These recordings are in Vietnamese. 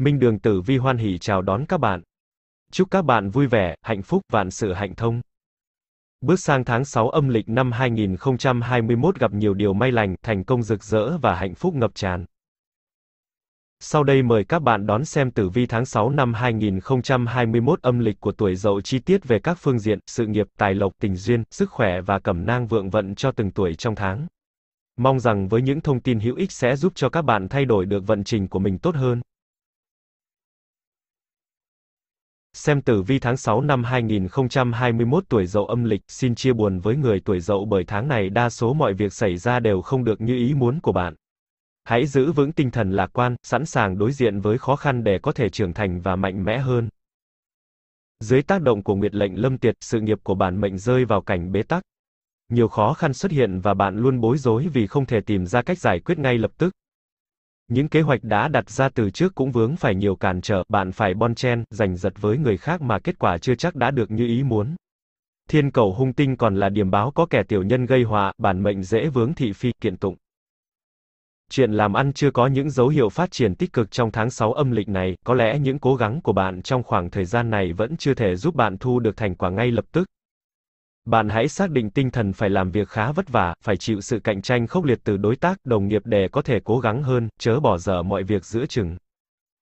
Minh Đường Tử Vi hoan hỉ chào đón các bạn. Chúc các bạn vui vẻ, hạnh phúc, vạn sự hạnh thông. Bước sang tháng 6 âm lịch năm 2021 gặp nhiều điều may lành, thành công rực rỡ và hạnh phúc ngập tràn. Sau đây mời các bạn đón xem tử vi tháng 6 năm 2021 âm lịch của tuổi Dậu chi tiết về các phương diện sự nghiệp, tài lộc, tình duyên, sức khỏe và cẩm nang vượng vận cho từng tuổi trong tháng. Mong rằng với những thông tin hữu ích sẽ giúp cho các bạn thay đổi được vận trình của mình tốt hơn. Xem tử vi tháng 6 năm 2021 tuổi dậu âm lịch, xin chia buồn với người tuổi dậu bởi tháng này đa số mọi việc xảy ra đều không được như ý muốn của bạn. Hãy giữ vững tinh thần lạc quan, sẵn sàng đối diện với khó khăn để có thể trưởng thành và mạnh mẽ hơn. Dưới tác động của nguyệt lệnh lâm tiệt, sự nghiệp của bản mệnh rơi vào cảnh bế tắc. Nhiều khó khăn xuất hiện và bạn luôn bối rối vì không thể tìm ra cách giải quyết ngay lập tức. Những kế hoạch đã đặt ra từ trước cũng vướng phải nhiều cản trở, bạn phải bon chen, giành giật với người khác mà kết quả chưa chắc đã được như ý muốn. Thiên cầu hung tinh còn là điểm báo có kẻ tiểu nhân gây họa, bản mệnh dễ vướng thị phi, kiện tụng. Chuyện làm ăn chưa có những dấu hiệu phát triển tích cực trong tháng 6 âm lịch này, có lẽ những cố gắng của bạn trong khoảng thời gian này vẫn chưa thể giúp bạn thu được thành quả ngay lập tức. Bạn hãy xác định tinh thần phải làm việc khá vất vả, phải chịu sự cạnh tranh khốc liệt từ đối tác, đồng nghiệp để có thể cố gắng hơn, chớ bỏ dở mọi việc giữa chừng.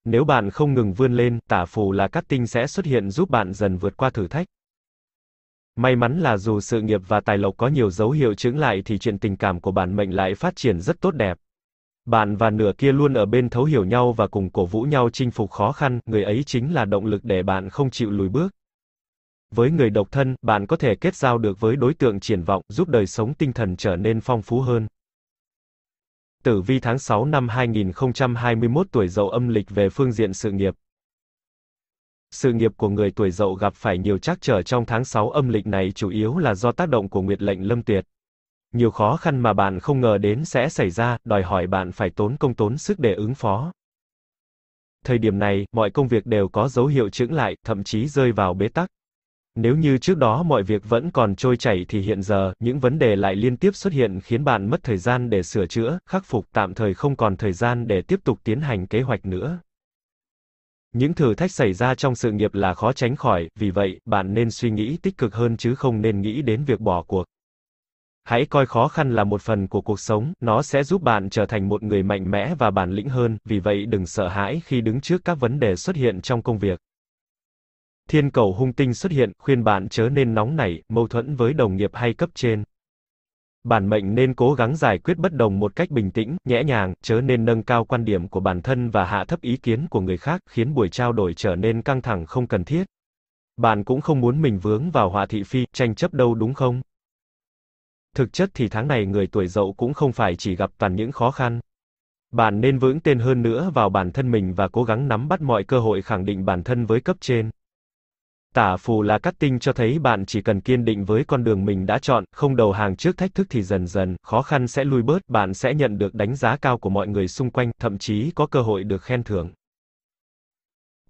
Nếu bạn không ngừng vươn lên, tả phù là cát tinh sẽ xuất hiện giúp bạn dần vượt qua thử thách. May mắn là dù sự nghiệp và tài lộc có nhiều dấu hiệu chứng lại thì chuyện tình cảm của bản mệnh lại phát triển rất tốt đẹp. Bạn và nửa kia luôn ở bên thấu hiểu nhau và cùng cổ vũ nhau chinh phục khó khăn, người ấy chính là động lực để bạn không chịu lùi bước. Với người độc thân, bạn có thể kết giao được với đối tượng triển vọng, giúp đời sống tinh thần trở nên phong phú hơn. Tử vi tháng 6 năm 2021 tuổi dậu âm lịch về phương diện sự nghiệp. Sự nghiệp của người tuổi dậu gặp phải nhiều trắc trở trong tháng 6 âm lịch này chủ yếu là do tác động của nguyệt lệnh lâm tuyệt. Nhiều khó khăn mà bạn không ngờ đến sẽ xảy ra, đòi hỏi bạn phải tốn công tốn sức để ứng phó. Thời điểm này, mọi công việc đều có dấu hiệu chững lại, thậm chí rơi vào bế tắc. Nếu như trước đó mọi việc vẫn còn trôi chảy thì hiện giờ, những vấn đề lại liên tiếp xuất hiện khiến bạn mất thời gian để sửa chữa, khắc phục, tạm thời không còn thời gian để tiếp tục tiến hành kế hoạch nữa. Những thử thách xảy ra trong sự nghiệp là khó tránh khỏi, vì vậy, bạn nên suy nghĩ tích cực hơn chứ không nên nghĩ đến việc bỏ cuộc. Hãy coi khó khăn là một phần của cuộc sống, nó sẽ giúp bạn trở thành một người mạnh mẽ và bản lĩnh hơn, vì vậy đừng sợ hãi khi đứng trước các vấn đề xuất hiện trong công việc. Thiên cầu hung tinh xuất hiện, khuyên bạn chớ nên nóng nảy, mâu thuẫn với đồng nghiệp hay cấp trên. Bản mệnh nên cố gắng giải quyết bất đồng một cách bình tĩnh, nhẹ nhàng, chớ nên nâng cao quan điểm của bản thân và hạ thấp ý kiến của người khác, khiến buổi trao đổi trở nên căng thẳng không cần thiết. Bạn cũng không muốn mình vướng vào họa thị phi, tranh chấp đâu đúng không? Thực chất thì tháng này người tuổi dậu cũng không phải chỉ gặp toàn những khó khăn. Bạn nên vững tên hơn nữa vào bản thân mình và cố gắng nắm bắt mọi cơ hội khẳng định bản thân với cấp trên. Tả phù là cắt tinh cho thấy bạn chỉ cần kiên định với con đường mình đã chọn, không đầu hàng trước thách thức thì dần dần, khó khăn sẽ lui bớt, bạn sẽ nhận được đánh giá cao của mọi người xung quanh, thậm chí có cơ hội được khen thưởng.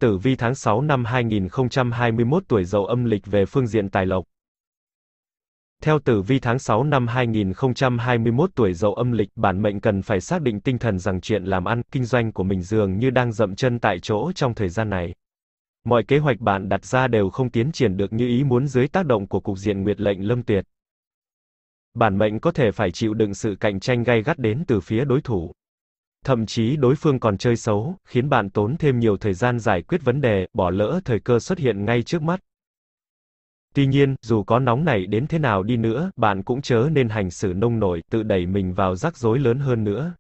Tử vi tháng 6 năm 2021 tuổi dậu âm lịch về phương diện tài lộc. Theo tử vi tháng 6 năm 2021 tuổi dậu âm lịch, bản mệnh cần phải xác định tinh thần rằng chuyện làm ăn, kinh doanh của mình dường như đang dậm chân tại chỗ trong thời gian này. Mọi kế hoạch bạn đặt ra đều không tiến triển được như ý muốn dưới tác động của cục diện nguyệt lệnh lâm tuyệt. Bản mệnh có thể phải chịu đựng sự cạnh tranh gay gắt đến từ phía đối thủ. Thậm chí đối phương còn chơi xấu, khiến bạn tốn thêm nhiều thời gian giải quyết vấn đề, bỏ lỡ thời cơ xuất hiện ngay trước mắt. Tuy nhiên, dù có nóng nảy đến thế nào đi nữa, bạn cũng chớ nên hành xử nông nổi, tự đẩy mình vào rắc rối lớn hơn nữa.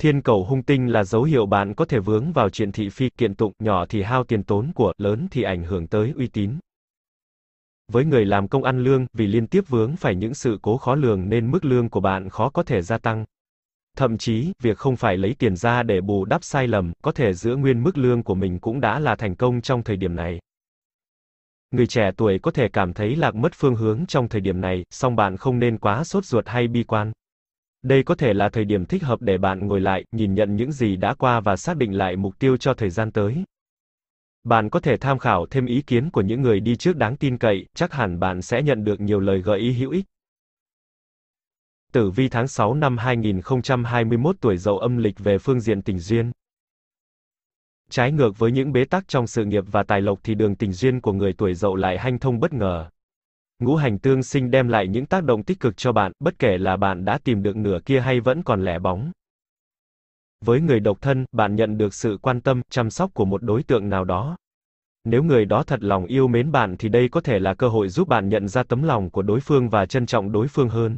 Thiên cầu hung tinh là dấu hiệu bạn có thể vướng vào chuyện thị phi, kiện tụng, nhỏ thì hao tiền tốn của, lớn thì ảnh hưởng tới uy tín. Với người làm công ăn lương, vì liên tiếp vướng phải những sự cố khó lường nên mức lương của bạn khó có thể gia tăng. Thậm chí, việc không phải lấy tiền ra để bù đắp sai lầm, có thể giữ nguyên mức lương của mình cũng đã là thành công trong thời điểm này. Người trẻ tuổi có thể cảm thấy lạc mất phương hướng trong thời điểm này, song bạn không nên quá sốt ruột hay bi quan. Đây có thể là thời điểm thích hợp để bạn ngồi lại, nhìn nhận những gì đã qua và xác định lại mục tiêu cho thời gian tới. Bạn có thể tham khảo thêm ý kiến của những người đi trước đáng tin cậy, chắc hẳn bạn sẽ nhận được nhiều lời gợi ý hữu ích. Tử vi tháng 6 năm 2021 tuổi dậu âm lịch về phương diện tình duyên. Trái ngược với những bế tắc trong sự nghiệp và tài lộc thì đường tình duyên của người tuổi dậu lại hanh thông bất ngờ. Ngũ hành tương sinh đem lại những tác động tích cực cho bạn, bất kể là bạn đã tìm được nửa kia hay vẫn còn lẻ bóng. Với người độc thân, bạn nhận được sự quan tâm, chăm sóc của một đối tượng nào đó. Nếu người đó thật lòng yêu mến bạn thì đây có thể là cơ hội giúp bạn nhận ra tấm lòng của đối phương và trân trọng đối phương hơn.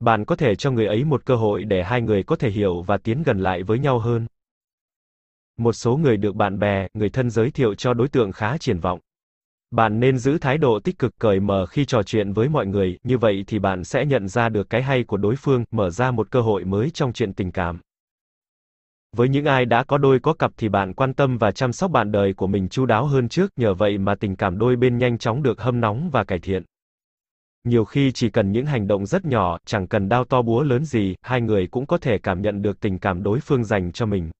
Bạn có thể cho người ấy một cơ hội để hai người có thể hiểu và tiến gần lại với nhau hơn. Một số người được bạn bè, người thân giới thiệu cho đối tượng khá triển vọng. Bạn nên giữ thái độ tích cực cởi mở khi trò chuyện với mọi người, như vậy thì bạn sẽ nhận ra được cái hay của đối phương, mở ra một cơ hội mới trong chuyện tình cảm. Với những ai đã có đôi có cặp thì bạn quan tâm và chăm sóc bạn đời của mình chu đáo hơn trước, nhờ vậy mà tình cảm đôi bên nhanh chóng được hâm nóng và cải thiện. Nhiều khi chỉ cần những hành động rất nhỏ, chẳng cần đao to búa lớn gì, hai người cũng có thể cảm nhận được tình cảm đối phương dành cho mình.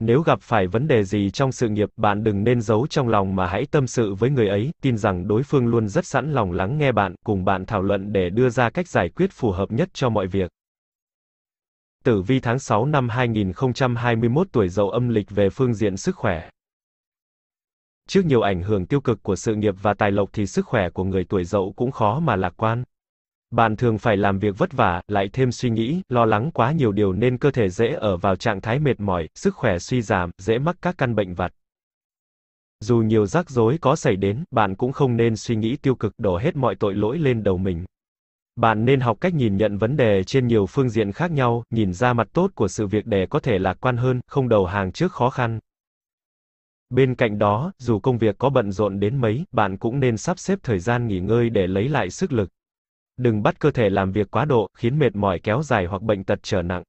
Nếu gặp phải vấn đề gì trong sự nghiệp, bạn đừng nên giấu trong lòng mà hãy tâm sự với người ấy, tin rằng đối phương luôn rất sẵn lòng lắng nghe bạn, cùng bạn thảo luận để đưa ra cách giải quyết phù hợp nhất cho mọi việc. Tử vi tháng 6 năm 2021 tuổi dậu âm lịch về phương diện sức khỏe. Trước nhiều ảnh hưởng tiêu cực của sự nghiệp và tài lộc thì sức khỏe của người tuổi dậu cũng khó mà lạc quan. Bạn thường phải làm việc vất vả, lại thêm suy nghĩ, lo lắng quá nhiều điều nên cơ thể dễ ở vào trạng thái mệt mỏi, sức khỏe suy giảm, dễ mắc các căn bệnh vặt. Dù nhiều rắc rối có xảy đến, bạn cũng không nên suy nghĩ tiêu cực đổ hết mọi tội lỗi lên đầu mình. Bạn nên học cách nhìn nhận vấn đề trên nhiều phương diện khác nhau, nhìn ra mặt tốt của sự việc để có thể lạc quan hơn, không đầu hàng trước khó khăn. Bên cạnh đó, dù công việc có bận rộn đến mấy, bạn cũng nên sắp xếp thời gian nghỉ ngơi để lấy lại sức lực. Đừng bắt cơ thể làm việc quá độ, khiến mệt mỏi kéo dài hoặc bệnh tật trở nặng.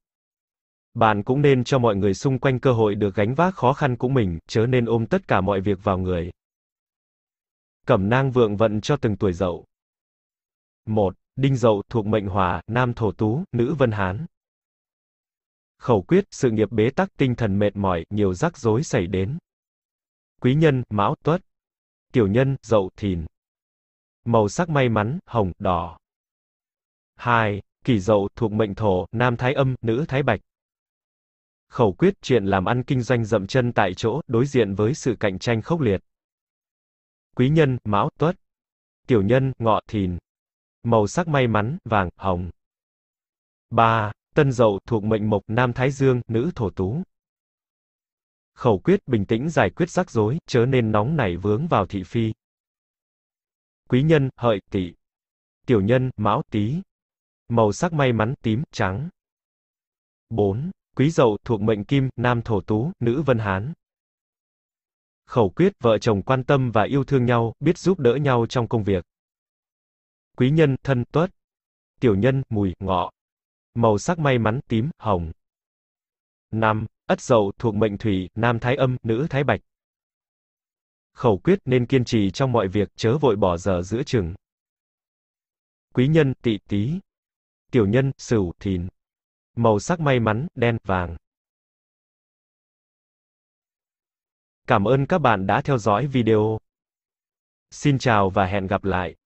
Bạn cũng nên cho mọi người xung quanh cơ hội được gánh vác khó khăn của mình, chớ nên ôm tất cả mọi việc vào người. Cẩm nang vượng vận cho từng tuổi dậu. 1. Đinh dậu thuộc mệnh hỏa, nam thổ tú, nữ vân hán. Khẩu quyết, sự nghiệp bế tắc, tinh thần mệt mỏi, nhiều rắc rối xảy đến. Quý nhân, mão, tuất. Tiểu nhân, dậu, thìn. Màu sắc may mắn, hồng, đỏ hai Kỷ dậu thuộc mệnh thổ, nam thái âm, nữ thái bạch. Khẩu quyết chuyện làm ăn kinh doanh dậm chân tại chỗ, đối diện với sự cạnh tranh khốc liệt. Quý nhân, mão, tuất. Tiểu nhân, ngọ, thìn. Màu sắc may mắn, vàng, hồng. ba Tân dậu thuộc mệnh mộc, nam thái dương, nữ thổ tú. Khẩu quyết bình tĩnh giải quyết rắc rối, chớ nên nóng nảy vướng vào thị phi. Quý nhân, hợi, tỵ. Tiểu nhân, mão, tý. Màu sắc may mắn tím, trắng. 4. Quý dậu thuộc mệnh kim, nam thổ tú, nữ vân hán. Khẩu quyết, vợ chồng quan tâm và yêu thương nhau, biết giúp đỡ nhau trong công việc. Quý nhân, thân, tuất. Tiểu nhân, mùi, ngọ. Màu sắc may mắn tím, hồng. 5. Ất dậu thuộc mệnh thủy, nam thái âm, nữ thái bạch. Khẩu quyết nên kiên trì trong mọi việc, chớ vội bỏ giờ giữa chừng. Quý nhân, tỵ tí tiểu nhân, sửu, thìn. Màu sắc may mắn, đen, vàng. Cảm ơn các bạn đã theo dõi video. Xin chào và hẹn gặp lại.